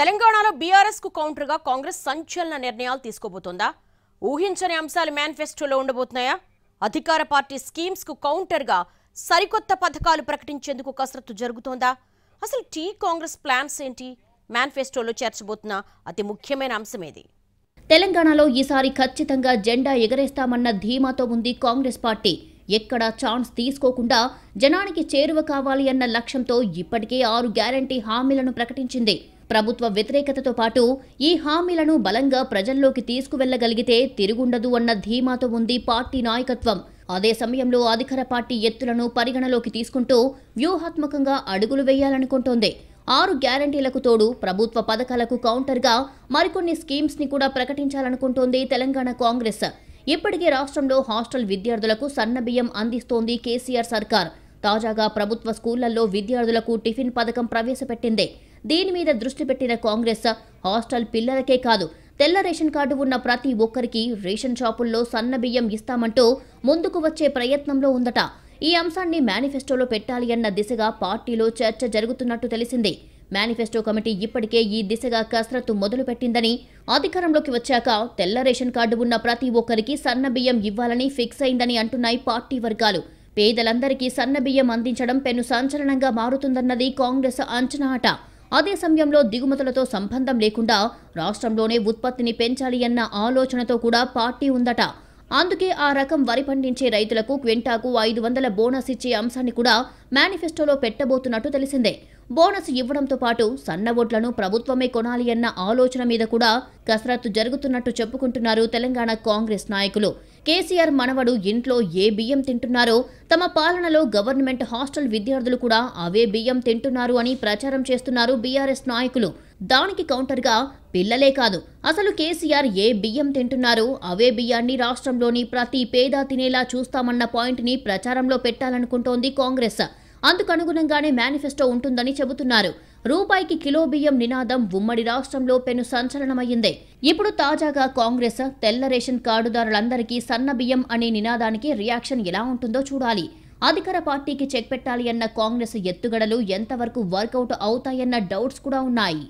తెలంగాణలో బీఆర్ఎస్ కు కౌంటర్ గా కాంగ్రెస్ సంచలన నిర్ణయాలు తీసుకోబోతోందా ఊహించని అంశాలు మేనిఫెస్టోలో ఉండబోతున్నాయా అధికార పార్టీ స్కీమ్స్ కు కౌంటర్ గా సరికొత్త పథకాలు ప్రకటించేందుకు కసరత్తు జరుగుతోందా అసలు టీ కాంగ్రెస్ ప్లాన్స్ ఏంటి మేనిఫెస్టోలో చేర్చబోతున్న అతి ముఖ్యమైన అంశమేది తెలంగాణలో ఈసారి ఖచ్చితంగా జెండా ఎగరేస్తామన్న ధీమాతో ఉంది కాంగ్రెస్ పార్టీ ఎక్కడా ఛాన్స్ తీసుకోకుండా జనానికి చేరువ కావాలి అన్న లక్ష్యంతో ఇప్పటికే ఆరు గ్యారంటీ హామీలను ప్రకటించింది ప్రభుత్వ వ్యతిరేకతతో పాటు ఈ హామీలను బలంగా ప్రజల్లోకి తీసుకువెళ్లగలిగితే తిరుగుండదు అన్న ధీమాతో ఉంది పార్టీ నాయకత్వం అదే సమయంలో అధికార పార్టీ ఎత్తులను పరిగణలోకి తీసుకుంటూ వ్యూహాత్మకంగా అడుగులు వేయాలనుకుంటోంది ఆరు గ్యారంటీలకు తోడు ప్రభుత్వ పథకాలకు కౌంటర్గా మరికొన్ని స్కీమ్స్ ని కూడా ప్రకటించాలనుకుంటోంది తెలంగాణ కాంగ్రెస్ ఇప్పటికే రాష్ట్రంలో హాస్టల్ విద్యార్థులకు సన్నబియ్యం అందిస్తోంది కేసీఆర్ సర్కార్ తాజాగా ప్రభుత్వ స్కూళ్లలో విద్యార్థులకు టిఫిన్ పథకం ప్రవేశపెట్టింది దీని మీద దృష్టి పెట్టిన కాంగ్రెస్ హాస్టల్ పిల్లలకే కాదు తెల్ల రేషన్ కార్డు ఉన్న ప్రతి ఒక్కరికి రేషన్ షాపుల్లో సన్న బియ్యం ఇస్తామంటూ ముందుకు వచ్చే ప్రయత్నంలో ఉందట ఈ అంశాన్ని మేనిఫెస్టోలో పెట్టాలి అన్న దిశగా పార్టీలో చర్చ జరుగుతున్నట్టు తెలిసింది మేనిఫెస్టో కమిటీ ఇప్పటికే ఈ దిశగా కసరత్తు మొదలుపెట్టిందని అధికారంలోకి వచ్చాక తెల్ల రేషన్ కార్డు ఉన్న ప్రతి ఒక్కరికి సన్న బియ్యం ఇవ్వాలని ఫిక్స్ అయిందని అంటున్నాయి పార్టీ వర్గాలు పేదలందరికీ సన్న బియ్యం అందించడం పెను సంచలనంగా మారుతుందన్నది కాంగ్రెస్ అంచనా అట అదే సమయంలో దిగుమతులతో సంబంధం లేకుండా రాష్ట్రంలోనే ఉత్పత్తిని పెంచాలి అన్న ఆలోచనతో కూడా పార్టీ ఉందట అందుకే ఆ రకం వరి పండించే రైతులకు క్వింటాకు ఐదు వందల బోనస్ ఇచ్చే అంశాన్ని కూడా మేనిఫెస్టోలో పెట్టబోతున్నట్టు తెలిసిందే బోనస్ ఇవ్వడంతో పాటు సన్న ఓట్లను ప్రభుత్వమే కొనాలి అన్న ఆలోచన మీద కూడా కసరత్తు జరుగుతున్నట్టు చెప్పుకుంటున్నారు తెలంగాణ కాంగ్రెస్ నాయకులు కేసీఆర్ మనవడు ఇంట్లో ఏ బియ్యం తింటున్నారో తమ పాలనలో గవర్నమెంట్ హాస్టల్ విద్యార్థులు కూడా అవే బియ్యం తింటున్నారు అని ప్రచారం చేస్తున్నారు బీఆర్ఎస్ నాయకులు దానికి కౌంటర్గా పిల్లలే కాదు అసలు కేసీఆర్ ఏ బియ్యం తింటున్నారో అవే బియ్యాన్ని రాష్ట్రంలోని ప్రతి పేద తినేలా చూస్తామన్న పాయింట్ని ప్రచారంలో పెట్టాలనుకుంటోంది కాంగ్రెస్ అందుకనుగుణంగానే మేనిఫెస్టో ఉంటుందని చెబుతున్నారు రూపాయికి కిలో బియ్యం నినాదం ఉమ్మడి రాష్ట్రంలో పెను సంచలనమైంది ఇప్పుడు తాజాగా కాంగ్రెస్ తెల్ల రేషన్ కార్డుదారులందరికీ సన్న బియ్యం అనే నినాదానికి రియాక్షన్ ఎలా ఉంటుందో చూడాలి అధికార పార్టీకి చెక్ పెట్టాలి అన్న కాంగ్రెస్ ఎత్తుగడలు ఎంతవరకు వర్కౌట్ అవుతాయన్న డౌట్స్ కూడా ఉన్నాయి